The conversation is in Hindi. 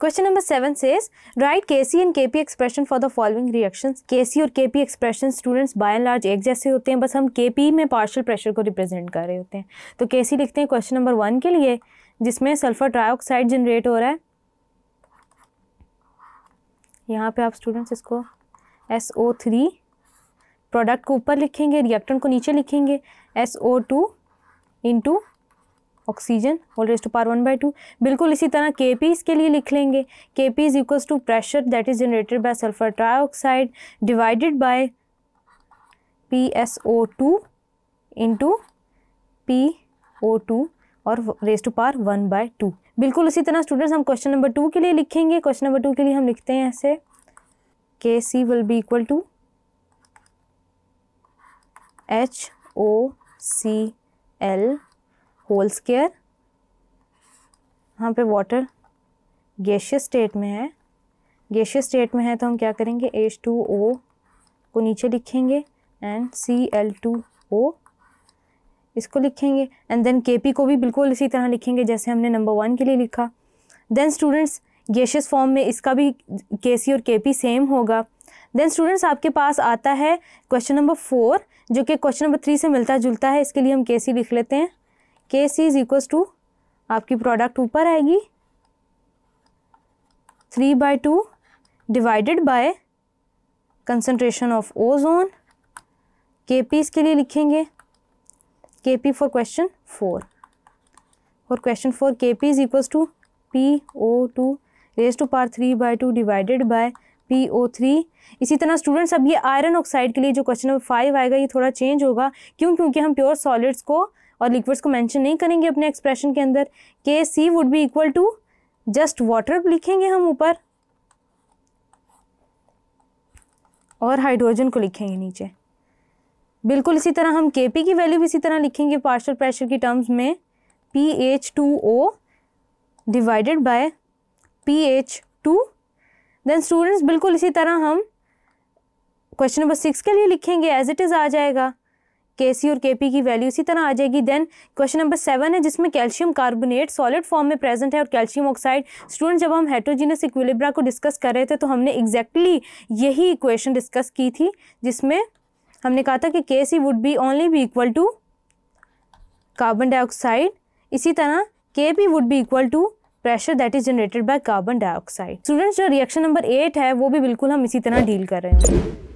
question number seven says write K C and K P expression for the following reaction K C और K P expression students by and large एक जैसे होते हैं बस हम के पी में पार्शल प्रेशर को रिप्रेजेंट कर रहे होते हैं तो के सी लिखते हैं क्वेश्चन नंबर वन के लिए जिसमें सल्फर ट्राइऑक्साइड जनरेट हो रहा है यहाँ पे आप स्टूडेंट्स इसको एस ओ थ्री प्रोडक्ट को ऊपर लिखेंगे रिएक्टन को नीचे लिखेंगे S O two into oxygen whole raise to power one by two बिल्कुल इसी तरह के पीज के लिए लिख लेंगे K P is equals to pressure that is generated by sulphur trioxide divided by P S O two into P O two और raise to power one by two बिल्कुल उसी तरह स्टूडेंट्स हम क्वेश्चन नंबर टू के लिए लिखेंगे क्वेश्चन नंबर टू के लिए हम लिखते हैं ऐसे K C will be equal to H O C L whole square यहाँ पे वाटर गैशियस स्टेट में है गैशियस स्टेट में है तो हम क्या करेंगे एच टू ओ को नीचे लिखेंगे and C L two O इसको लिखेंगे एंड देन के पी को भी बिल्कुल इसी तरह लिखेंगे जैसे हमने नंबर वन के लिए लिखा देन स्टूडेंट्स गैशियस फॉर्म में इसका भी के सी और के पी सेम होगा देन स्टूडेंट्स आपके पास आता है क्वेश्चन नंबर फोर जो कि क्वेश्चन नंबर थ्री से मिलता जुलता है इसके लिए हम के सी लिख लेते हैं K C is equals to आपकी प्रोडक्ट ऊपर आएगी three by two divided by concentration of ozone K P इसके लिए लिखेंगे K P for question four और question four K P is equals to P O two raise to power three by two divided by P O three इसी तरह स्टूडेंट्स अब ये आयरन ऑक्साइड के लिए जो क्वेश्चन नंबर फाइव आएगा ये थोड़ा चेंज होगा क्यों क्योंकि हम प्योर सॉलिड्स को और लिक्विड्स को मेंशन नहीं करेंगे अपने एक्सप्रेशन के अंदर K C would be equal to just water लिखेंगे हम ऊपर और हाइड्रोजन को लिखेंगे नीचे बिल्कुल इसी तरह हम के पी की वैल्यू भी इसी तरह लिखेंगे पार्शल प्रेशर की टर्म्स में P H two O divided by P H two then students बिल्कुल इसी तरह हम क्वेश्चन नंबर सिक्स के लिए लिखेंगे एज इट इज़ आ जाएगा के सी और के पी की वैल्यू इसी तरह आ जाएगी देन क्वेश्चन नंबर सेवन है जिसमें कैल्शियम कार्बोनेट सॉलिड फॉर्म में प्रेजेंट है और कैल्शियम ऑक्साइड स्टूडेंट जब हम हेट्रोजीनस इक्विलिब्रा को डिस्कस कर रहे थे तो हमने एग्जैक्टली exactly यही इक्वेशन डिस्कस की थी जिसमें हमने कहा था कि K C would be only be equal to carbon dioxide इसी तरह K P would be equal to pressure that is generated by carbon dioxide students जो रिएक्शन नंबर एट है वो भी बिल्कुल हम इसी तरह डील कर रहे हैं